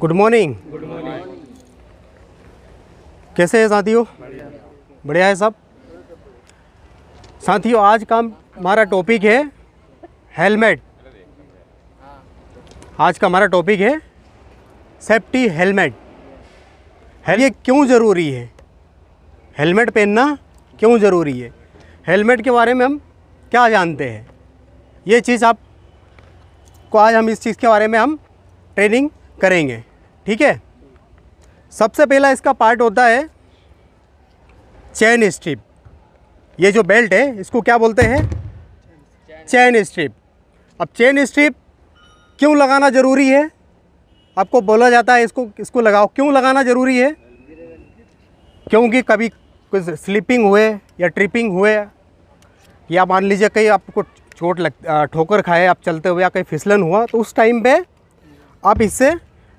Good morning कैसे हैं साथियों बढ़िया है सब साथियों आज का हमारा टॉपिक है हेलमेट आज का हमारा टॉपिक है सेफ्टी हेलमेट हेल ये क्यों ज़रूरी है हेलमेट पहनना क्यों ज़रूरी है हेलमेट के बारे में हम क्या जानते हैं ये चीज़ आप को आज हम इस चीज़ के बारे में हम ट्रेनिंग करेंगे ठीक है सबसे पहला इसका पार्ट होता है चैन स्ट्रिप ये जो बेल्ट है इसको क्या बोलते हैं चैन स्ट्रिप अब चैन स्ट्रिप क्यों लगाना ज़रूरी है आपको बोला जाता है इसको इसको लगाओ क्यों लगाना ज़रूरी है क्योंकि कभी कुछ स्लिपिंग हुए या ट्रिपिंग हुए या मान लीजिए कहीं आपको चोट लग ठोकर खाए आप चलते हुए या कहीं फिसलन हुआ तो उस टाइम पे आप इससे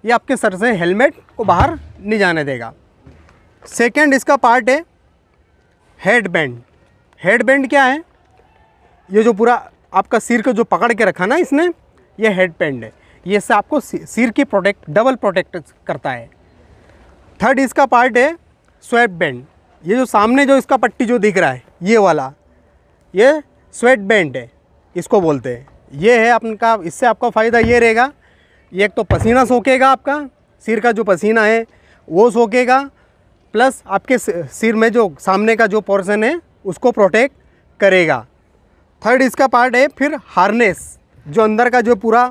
ये आपके सर से हेलमेट को बाहर नहीं जाने देगा सेकेंड इसका पार्ट है हेड बैंड हेड बैंड क्या है ये जो पूरा आपका सिर को जो पकड़ के रखा ना इसने ये हेड बैंड है ये से आपको सिर की प्रोटेक्ट डबल प्रोटेक्ट करता है थर्ड इसका पार्ट है स्वेट बैंड ये जो सामने जो इसका पट्टी जो दिख रहा है ये वाला ये स्वेट बैंड है इसको बोलते हैं ये है आपका इससे आपका फ़ायदा ये रहेगा एक तो पसीना सोखेगा आपका सिर का जो पसीना है वो सोखेगा प्लस आपके सिर में जो सामने का जो पोर्सन है उसको प्रोटेक्ट करेगा थर्ड इसका पार्ट है फिर हार्नेस जो अंदर का जो पूरा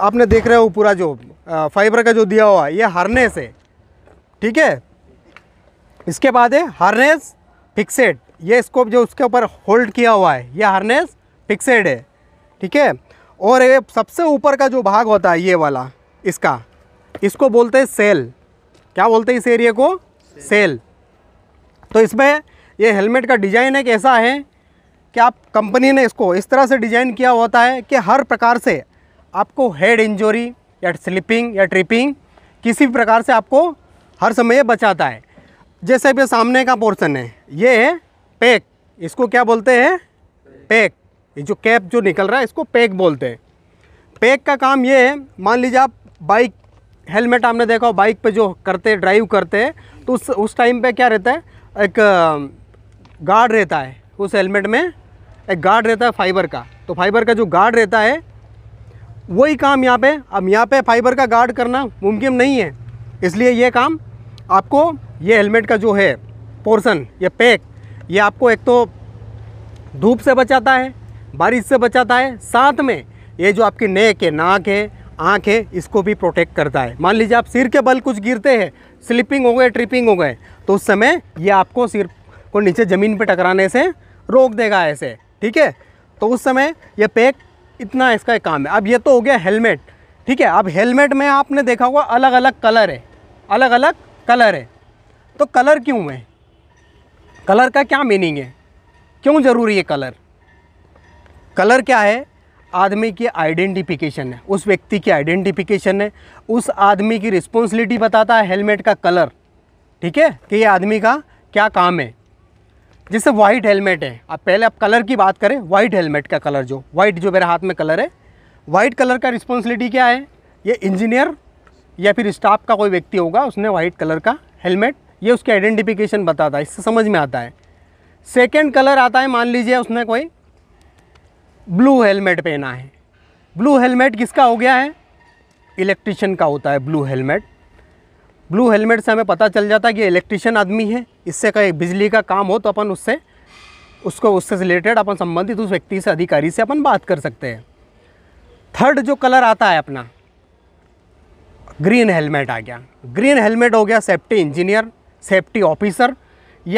आपने देख रहे हो पूरा जो फाइबर का जो दिया हुआ ये हार्नेस है ठीक है इसके बाद है हार्नेस फिक्सेड ये स्कोप जो उसके ऊपर होल्ड किया हुआ है ये हार्नेस फिक्सेड है ठीक है और ये सबसे ऊपर का जो भाग होता है ये वाला इसका इसको बोलते हैं सेल क्या बोलते हैं इस एरिया को सेल, सेल। तो इसमें ये हेलमेट का डिज़ाइन एक ऐसा है कि आप कंपनी ने इसको इस तरह से डिज़ाइन किया होता है कि हर प्रकार से आपको हेड इंजरी या स्लिपिंग या ट्रिपिंग किसी भी प्रकार से आपको हर समय ये बचाता है जैसे अभी सामने का पोर्शन है ये है पैक इसको क्या बोलते हैं पैक ये जो कैप जो निकल रहा है इसको पैक बोलते हैं पैक का काम ये है मान लीजिए आप बाइक हेलमेट आपने देखा हो बाइक पे जो करते ड्राइव करते हैं तो उस उस टाइम पे क्या रहता है एक गार्ड रहता है उस हेलमेट में एक गार्ड रहता है फाइबर का तो फाइबर का जो गार्ड रहता है वही काम यहाँ पे अब यहाँ पे फाइबर का गार्ड करना मुमकिन नहीं है इसलिए ये काम आपको ये हेलमेट का जो है पोर्सन या पैक ये आपको एक तो धूप से बचाता है बारिश से बचाता है साथ में ये जो आपकी नेक है नाक है आँख है इसको भी प्रोटेक्ट करता है मान लीजिए आप सिर के बल कुछ गिरते हैं स्लिपिंग हो गए ट्रिपिंग हो गए तो उस समय ये आपको सिर को नीचे ज़मीन पर टकराने से रोक देगा ऐसे ठीक है तो उस समय ये पैक इतना इसका एक काम है अब ये तो हो गया हेलमेट ठीक है अब हेलमेट में आपने देखा होगा अलग अलग कलर है अलग अलग कलर है तो कलर क्यों है कलर का क्या मीनिंग है क्यों ज़रूरी है कलर कलर क्या है आदमी की आइडेंटिफिकेशन है उस व्यक्ति की आइडेंटिफिकेशन है उस आदमी की रिस्पॉन्सिबिलिटी बताता है हेलमेट का कलर ठीक है कि ये आदमी का क्या काम है जैसे वाइट हेलमेट है आप पहले आप कलर की बात करें वाइट हेलमेट का कलर जो वाइट जो मेरे हाथ में कलर है वाइट कलर का रिस्पॉन्सिबिलिटी क्या है ये इंजीनियर या फिर स्टाफ का कोई व्यक्ति होगा उसने वाइट कलर का हेलमेट ये उसकी आइडेंटिफिकेशन बताता है इससे समझ में आता है सेकेंड कलर आता है मान लीजिए उसने कोई ब्लू हेलमेट पहना है ब्लू हेलमेट किसका हो गया है इलेक्ट्रिशियन का होता है ब्लू हेलमेट ब्लू हेलमेट से हमें पता चल जाता है कि इलेक्ट्रिशियन आदमी है इससे कहीं बिजली का काम हो तो अपन उससे उसको उससे रिलेटेड अपन संबंधित उस व्यक्ति से अधिकारी से अपन बात कर सकते हैं थर्ड जो कलर आता है अपना ग्रीन हेलमेट आ गया ग्रीन हेलमेट हो गया सेफ्टी इंजीनियर सेफ्टी ऑफिसर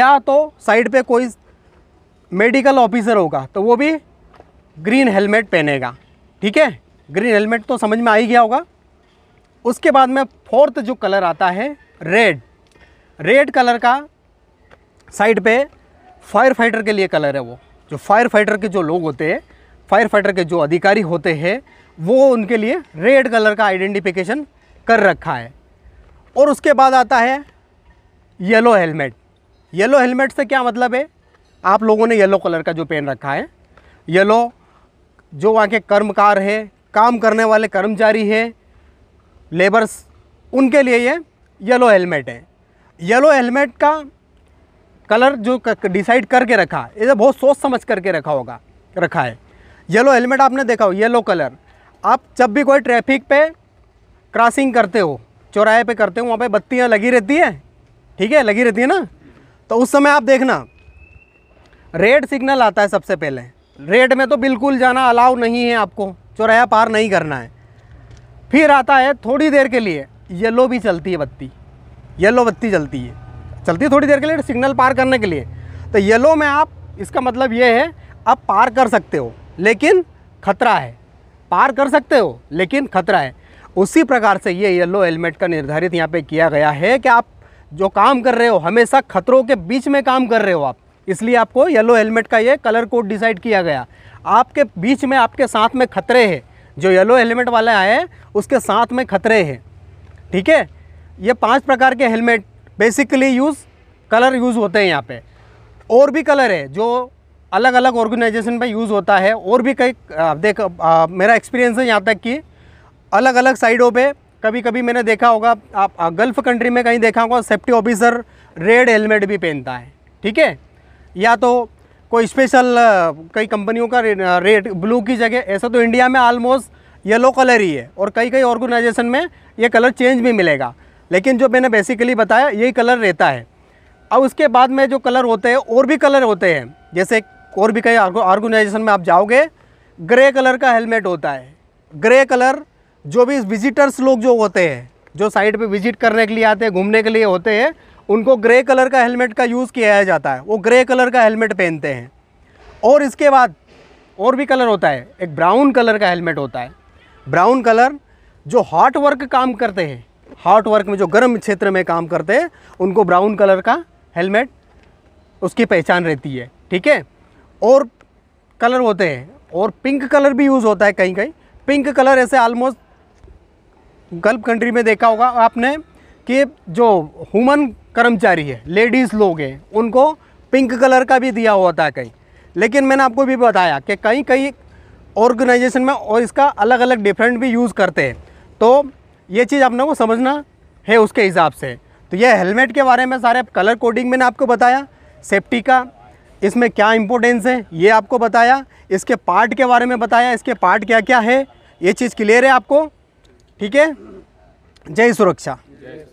या तो साइड पे कोई मेडिकल ऑफिसर होगा तो वो भी ग्रीन हेलमेट पहनेगा ठीक है ग्रीन हेलमेट तो समझ में आ ही गया होगा उसके बाद में फोर्थ जो कलर आता है रेड रेड कलर का साइड पे फायर फाइटर के लिए कलर है वो जो फायर फाइटर के जो लोग होते हैं फायर फाइटर के जो अधिकारी होते हैं वो उनके लिए रेड कलर का आइडेंटिफिकेशन कर रखा है और उसके बाद आता है येलो हेलमेट येलो हेलमेट से क्या मतलब है आप लोगों ने येलो कलर का जो पहन रखा है येलो जो वहाँ के कर्मकार है काम करने वाले कर्मचारी है लेबर्स उनके लिए ये येलो हेलमेट है येलो हेलमेट का कलर जो डिसाइड करके रखा है इसे बहुत सोच समझ करके रखा होगा रखा है येलो हेलमेट आपने देखा हो येलो कलर आप जब भी कोई ट्रैफिक पे क्रॉसिंग करते हो चौराहे पे करते हो वहाँ पे बत्तियाँ लगी रहती है ठीक है लगी रहती है ना तो उस समय आप देखना रेड सिग्नल आता है सबसे पहले रेड में तो बिल्कुल जाना अलाउ नहीं है आपको चौराया पार नहीं करना है फिर आता है थोड़ी देर के लिए येलो भी चलती है बत्ती येलो बत्ती चलती है चलती है थोड़ी देर के लिए सिग्नल पार करने के लिए तो येलो में आप इसका मतलब ये है आप पार कर सकते हो लेकिन खतरा है पार कर सकते हो लेकिन खतरा है उसी प्रकार से ये येलो हेलमेट का निर्धारित यहाँ पे किया गया है कि आप जो काम कर रहे हो हमेशा खतरों के बीच में काम कर रहे हो आप इसलिए आपको येलो हेलमेट का ये कलर कोड डिसाइड किया गया आपके बीच में आपके साथ में खतरे हैं जो येलो हेलमेट वाले आए हैं उसके साथ में खतरे हैं ठीक है ये पांच प्रकार के helmet basically use colour use होते हैं यहाँ पे और भी कलर है जो अलग अलग ऑर्गेनाइजेशन में यूज़ होता है और भी कई देख आ, मेरा एक्सपीरियंस है यहाँ तक कि अलग अलग साइडों पे कभी कभी मैंने देखा होगा आप गल्फ़ कंट्री में कहीं देखा होगा सेफ्टी ऑफिसर रेड हेलमेट भी पहनता है ठीक है या तो कोई स्पेशल कई कंपनियों का रेड ब्लू की जगह ऐसा तो इंडिया में आलमोस्ट येलो कलर ही है और कई कई ऑर्गेनाइजेशन में ये कलर चेंज भी मिलेगा लेकिन जो मैंने बेसिकली बताया यही कलर रहता है अब उसके बाद में जो कलर होते हैं और भी कलर होते हैं जैसे और भी कई ऑर्गेनाइजेशन में आप जाओगे ग्रे कलर का हेलमेट होता है ग्रे कलर जो भी विजिटर्स लोग जो होते हैं जो साइट पे विजिट करने के लिए आते हैं घूमने के लिए होते हैं उनको ग्रे कलर का हेलमेट का यूज़ किया जाता है वो ग्रे कलर का हेलमेट पहनते हैं और इसके बाद और भी कलर होता है एक ब्राउन कलर का हेलमेट होता है ब्राउन कलर जो हार्ट वर्क काम करते हैं हार्ट वर्क में जो गर्म क्षेत्र में काम करते हैं उनको ब्राउन कलर का हेलमेट उसकी पहचान रहती है ठीक है और कलर होते हैं और पिंक कलर भी यूज़ होता है कहीं कहीं पिंक कलर ऐसे ऑलमोस्ट गल्फ कंट्री में देखा होगा आपने कि जो हुमन कर्मचारी है लेडीज़ लोग हैं उनको पिंक कलर का भी दिया हुआ था कहीं लेकिन मैंने आपको भी बताया कि कहीं कहीं ऑर्गेनाइजेशन में और इसका अलग अलग डिफरेंट भी यूज़ करते हैं तो ये चीज़ आपने को समझना है उसके हिसाब से तो ये हेलमेट के बारे में सारे कलर कोडिंग मैंने आपको बताया सेफ्टी का इसमें क्या इंपॉर्टेंस है ये आपको बताया इसके पार्ट के बारे में बताया इसके पार्ट क्या क्या है ये चीज़ क्लियर है आपको ठीक है जय सुरक्षा